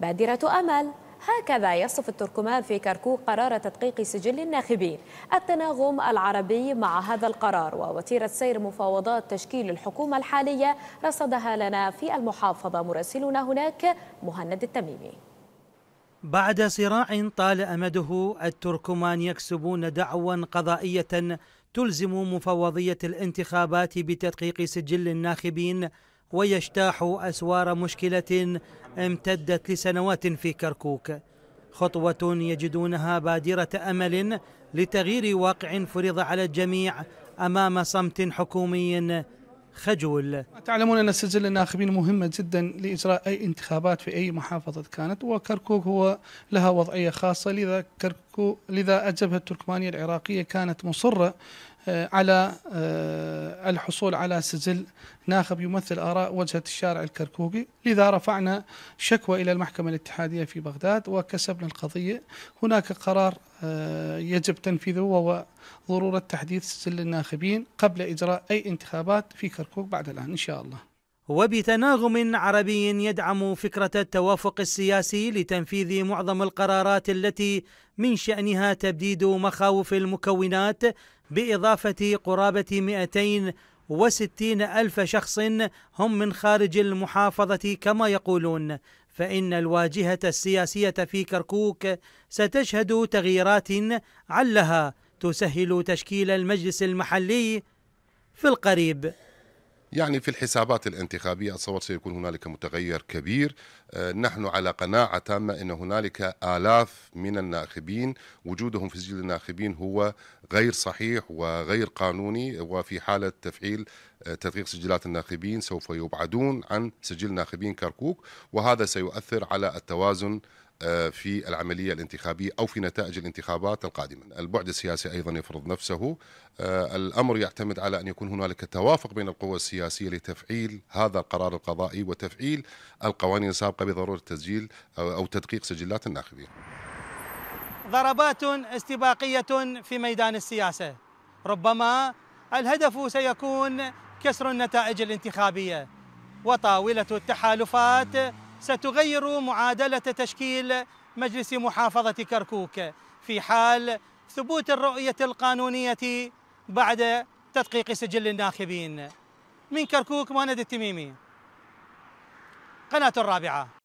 بادرة أمل هكذا يصف التركمان في كركوك قرار تدقيق سجل الناخبين التناغم العربي مع هذا القرار ووتيرة سير مفاوضات تشكيل الحكومة الحالية رصدها لنا في المحافظة مراسلنا هناك مهند التميمي بعد صراع طال أمده التركمان يكسبون دعوى قضائية تلزم مفوضية الانتخابات بتدقيق سجل الناخبين ويجتاح أسوار مشكلة امتدت لسنوات في كركوك خطوة يجدونها بادرة أمل لتغيير واقع فرض على الجميع أمام صمت حكومي خجول تعلمون أن سجل الناخبين مهمة جدا لإجراء أي انتخابات في أي محافظة كانت وكركوك هو لها وضعية خاصة لذا كركو لذا الجبهة التركمانية العراقية كانت مصرة آه، على آه، الحصول على سجل ناخب يمثل آراء وجهة الشارع الكركوكي لذا رفعنا شكوى إلى المحكمة الاتحادية في بغداد وكسبنا القضية هناك قرار آه، يجب تنفيذه وهو ضرورة تحديث سجل الناخبين قبل إجراء أي انتخابات في كركوك بعد الآن إن شاء الله وبتناغم عربي يدعم فكرة التوافق السياسي لتنفيذ معظم القرارات التي من شأنها تبديد مخاوف المكونات بإضافة قرابة 260 ألف شخص هم من خارج المحافظة كما يقولون فإن الواجهة السياسية في كركوك ستشهد تغييرات علها تسهل تشكيل المجلس المحلي في القريب يعني في الحسابات الانتخابية أتصور سيكون هنالك متغير كبير آه، نحن على قناعة تامة أن هنالك آلاف من الناخبين وجودهم في سجل الناخبين هو غير صحيح وغير قانوني وفي حالة تفعيل آه، تدقيق سجلات الناخبين سوف يبعدون عن سجل ناخبين كركوك وهذا سيؤثر على التوازن آه، في العملية الانتخابية أو في نتائج الانتخابات القادمة البعد السياسي أيضا يفرض نفسه آه، الأمر يعتمد على أن يكون هنالك توافق بين القوى السياسية لتفعيل هذا القرار القضائي وتفعيل القوانين السابقة بضرورة تسجيل أو تدقيق سجلات الناخبين ضربات استباقية في ميدان السياسة ربما الهدف سيكون كسر النتائج الانتخابية وطاولة التحالفات ستغير معادلة تشكيل مجلس محافظة كركوك في حال ثبوت الرؤية القانونية بعد تدقيق سجل الناخبين من كركوك مهند التميمي قناة الرابعة